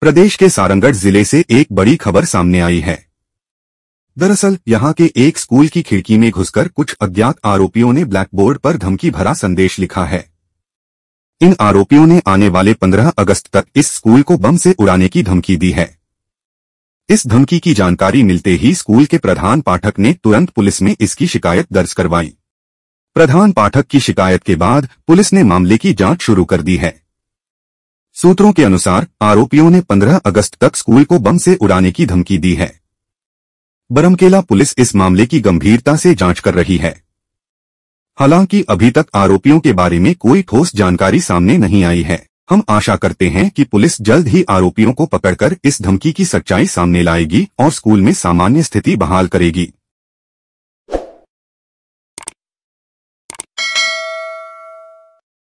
प्रदेश के सारंगढ़ जिले से एक बड़ी खबर सामने आई है दरअसल यहां के एक स्कूल की खिड़की में घुसकर कुछ अज्ञात आरोपियों ने ब्लैक बोर्ड पर धमकी भरा संदेश लिखा है इन आरोपियों ने आने वाले 15 अगस्त तक इस स्कूल को बम से उड़ाने की धमकी दी है इस धमकी की जानकारी मिलते ही स्कूल के प्रधान पाठक ने तुरंत पुलिस में इसकी शिकायत दर्ज करवाई प्रधान पाठक की शिकायत के बाद पुलिस ने मामले की जांच शुरू कर दी है सूत्रों के अनुसार आरोपियों ने 15 अगस्त तक स्कूल को बम से उड़ाने की धमकी दी है बरमकेला पुलिस इस मामले की गंभीरता से जांच कर रही है हालांकि अभी तक आरोपियों के बारे में कोई ठोस जानकारी सामने नहीं आई है हम आशा करते हैं कि पुलिस जल्द ही आरोपियों को पकड़कर इस धमकी की सच्चाई सामने लाएगी और स्कूल में सामान्य स्थिति बहाल करेगी